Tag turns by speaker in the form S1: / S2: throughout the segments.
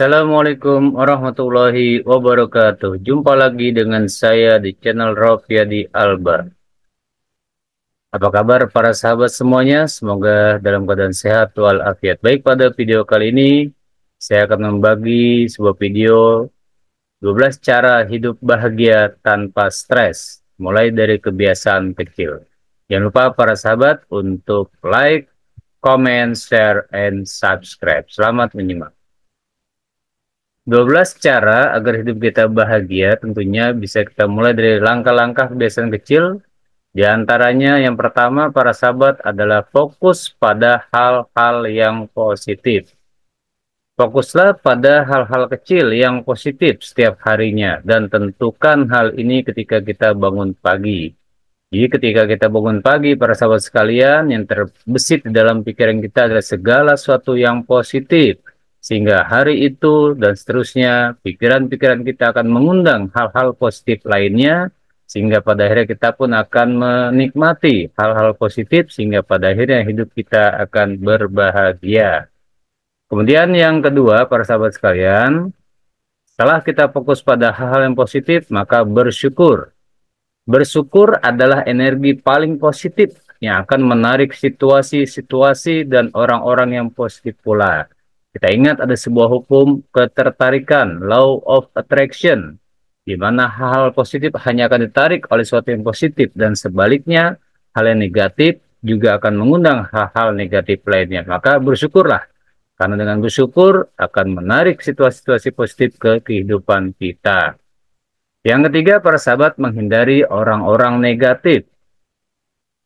S1: Assalamualaikum warahmatullahi wabarakatuh. Jumpa lagi dengan saya di channel Rofiadi Albar. Apa kabar para sahabat semuanya? Semoga dalam keadaan sehat walafiat. Baik pada video kali ini, saya akan membagi sebuah video 12 cara hidup bahagia tanpa stres. Mulai dari kebiasaan kecil. Jangan lupa para sahabat untuk like, comment, share, and subscribe. Selamat menyimak. 12 cara agar hidup kita bahagia tentunya bisa kita mulai dari langkah-langkah kebiasaan kecil. Di antaranya yang pertama para sahabat adalah fokus pada hal-hal yang positif. Fokuslah pada hal-hal kecil yang positif setiap harinya dan tentukan hal ini ketika kita bangun pagi. Jadi ketika kita bangun pagi, para sahabat sekalian, yang terbesit di dalam pikiran kita adalah segala sesuatu yang positif sehingga hari itu dan seterusnya pikiran-pikiran kita akan mengundang hal-hal positif lainnya sehingga pada akhirnya kita pun akan menikmati hal-hal positif sehingga pada akhirnya hidup kita akan berbahagia. Kemudian yang kedua para sahabat sekalian, setelah kita fokus pada hal-hal yang positif maka bersyukur. Bersyukur adalah energi paling positif yang akan menarik situasi-situasi dan orang-orang yang positif pula. Kita ingat ada sebuah hukum ketertarikan, law of attraction, di mana hal-hal positif hanya akan ditarik oleh sesuatu yang positif dan sebaliknya hal yang negatif juga akan mengundang hal-hal negatif lainnya. Maka bersyukurlah karena dengan bersyukur akan menarik situasi-situasi positif ke kehidupan kita. Yang ketiga, para sahabat menghindari orang-orang negatif.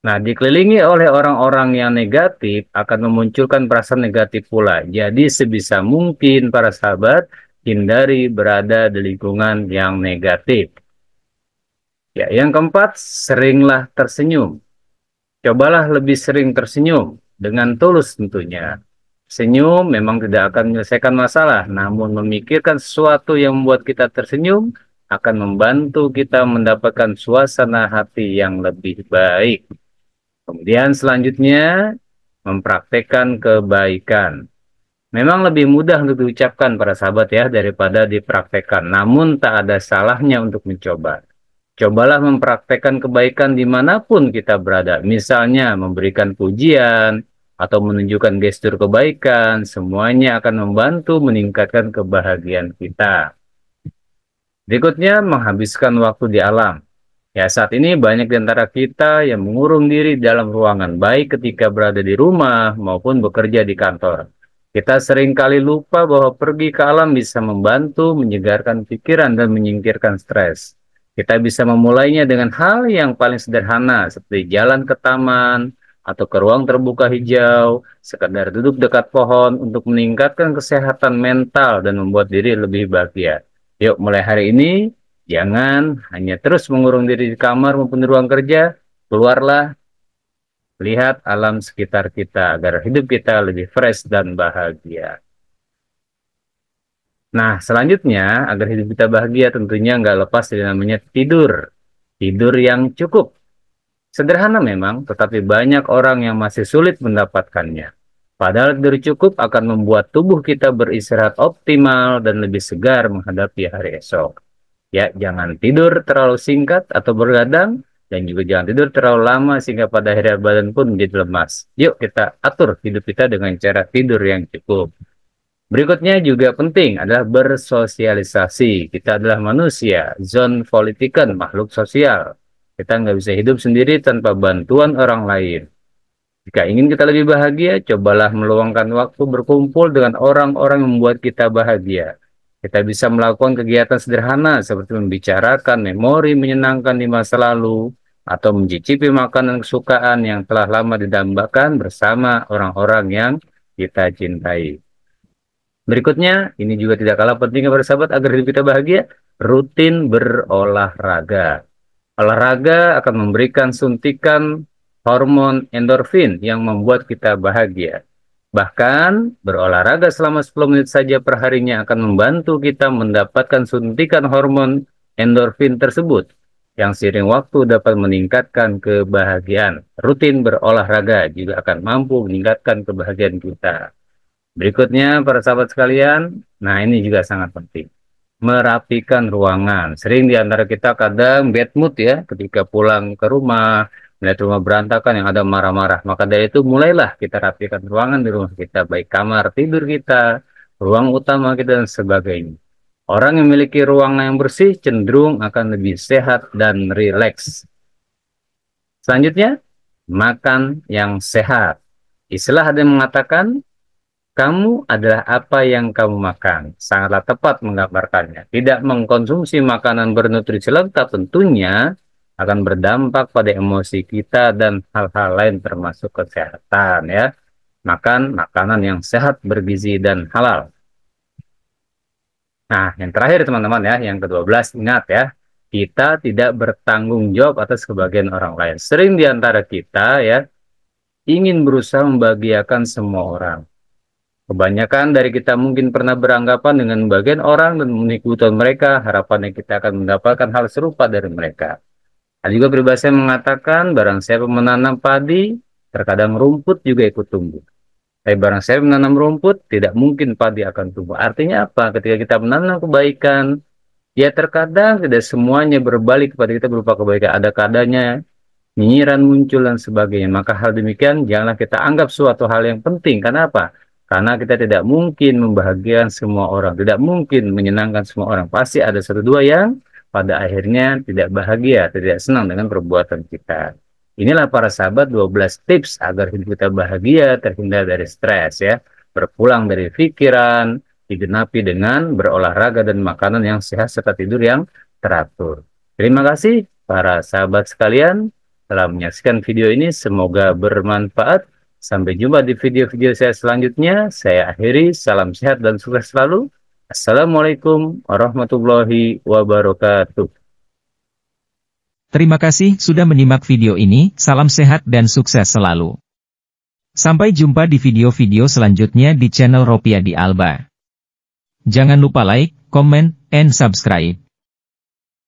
S1: Nah, dikelilingi oleh orang-orang yang negatif akan memunculkan perasaan negatif pula. Jadi sebisa mungkin para sahabat hindari berada di lingkungan yang negatif. Ya, yang keempat, seringlah tersenyum. Cobalah lebih sering tersenyum dengan tulus tentunya. Senyum memang tidak akan menyelesaikan masalah, namun memikirkan sesuatu yang membuat kita tersenyum akan membantu kita mendapatkan suasana hati yang lebih baik. Kemudian selanjutnya mempraktekkan kebaikan. Memang lebih mudah untuk diucapkan para sahabat ya daripada dipraktekkan. Namun tak ada salahnya untuk mencoba. Cobalah mempraktekkan kebaikan dimanapun kita berada. Misalnya memberikan pujian atau menunjukkan gestur kebaikan. Semuanya akan membantu meningkatkan kebahagiaan kita. Berikutnya menghabiskan waktu di alam. Ya, saat ini banyak di antara kita yang mengurung diri dalam ruangan, baik ketika berada di rumah maupun bekerja di kantor. Kita seringkali lupa bahwa pergi ke alam bisa membantu menyegarkan pikiran dan menyingkirkan stres. Kita bisa memulainya dengan hal yang paling sederhana, seperti jalan ke taman atau ke ruang terbuka hijau, sekedar duduk dekat pohon untuk meningkatkan kesehatan mental dan membuat diri lebih bahagia. Yuk, mulai hari ini Jangan hanya terus mengurung diri di kamar maupun di ruang kerja, keluarlah, lihat alam sekitar kita agar hidup kita lebih fresh dan bahagia. Nah, selanjutnya, agar hidup kita bahagia tentunya nggak lepas dari namanya tidur. Tidur yang cukup. Sederhana memang, tetapi banyak orang yang masih sulit mendapatkannya. Padahal tidur cukup akan membuat tubuh kita beristirahat optimal dan lebih segar menghadapi hari esok. Ya, jangan tidur terlalu singkat atau bergadang dan juga jangan tidur terlalu lama sehingga pada akhirnya badan pun menjadi lemas. Yuk kita atur hidup kita dengan cara tidur yang cukup. Berikutnya juga penting adalah bersosialisasi. Kita adalah manusia, zone politikan, makhluk sosial. Kita nggak bisa hidup sendiri tanpa bantuan orang lain. Jika ingin kita lebih bahagia, cobalah meluangkan waktu berkumpul dengan orang-orang yang membuat kita bahagia. Kita bisa melakukan kegiatan sederhana seperti membicarakan memori menyenangkan di masa lalu atau mencicipi makanan kesukaan yang telah lama didambakan bersama orang-orang yang kita cintai. Berikutnya, ini juga tidak kalah pentingnya para sahabat agar hidup kita bahagia, rutin berolahraga. Olahraga akan memberikan suntikan hormon endorfin yang membuat kita bahagia. Bahkan, berolahraga selama 10 menit saja perharinya akan membantu kita mendapatkan suntikan hormon endorfin tersebut yang sering waktu dapat meningkatkan kebahagiaan. Rutin berolahraga juga akan mampu meningkatkan kebahagiaan kita. Berikutnya, para sahabat sekalian, nah ini juga sangat penting. Merapikan ruangan. Sering di antara kita kadang bad mood ya ketika pulang ke rumah, melihat rumah berantakan yang ada marah-marah. Maka dari itu mulailah kita rapikan ruangan di rumah kita, baik kamar tidur kita, ruang utama kita dan sebagainya. Orang yang memiliki ruangan yang bersih cenderung akan lebih sehat dan rileks. Selanjutnya, makan yang sehat. Istilah ada yang mengatakan, kamu adalah apa yang kamu makan. Sangatlah tepat menggambarkannya. Tidak mengkonsumsi makanan bernutrisi lengkap tentunya akan berdampak pada emosi kita dan hal-hal lain termasuk kesehatan ya. Makan makanan yang sehat, bergizi dan halal. Nah, yang terakhir teman-teman ya, yang ke-12 ingat ya, kita tidak bertanggung jawab atas kebahagiaan orang lain. Sering diantara kita ya, ingin berusaha membahagiakan semua orang. Kebanyakan dari kita mungkin pernah beranggapan dengan bagian orang dan mengikuti mereka, harapannya kita akan mendapatkan hal serupa dari mereka. Ada juga peribahasa yang mengatakan barang siapa menanam padi, terkadang rumput juga ikut tumbuh. Tapi barang siapa menanam rumput, tidak mungkin padi akan tumbuh. Artinya apa? Ketika kita menanam kebaikan, ya terkadang tidak semuanya berbalik kepada kita berupa kebaikan. Ada kadanya nyinyiran muncul dan sebagainya. Maka hal demikian janganlah kita anggap suatu hal yang penting. Karena apa? Karena kita tidak mungkin membahagiakan semua orang, tidak mungkin menyenangkan semua orang. Pasti ada satu dua yang pada akhirnya tidak bahagia, tidak senang dengan perbuatan kita. Inilah para sahabat 12 tips agar hidup kita bahagia, terhindar dari stres ya. Berpulang dari pikiran, digenapi dengan berolahraga dan makanan yang sehat serta tidur yang teratur. Terima kasih para sahabat sekalian telah menyaksikan video ini. Semoga bermanfaat. Sampai jumpa di video-video saya selanjutnya. Saya akhiri, salam sehat dan sukses selalu. Assalamualaikum warahmatullahi wabarakatuh. Terima kasih sudah menyimak video ini, salam sehat dan sukses selalu. Sampai jumpa di video-video selanjutnya di channel Ropia di Alba. Jangan lupa like, comment, and subscribe.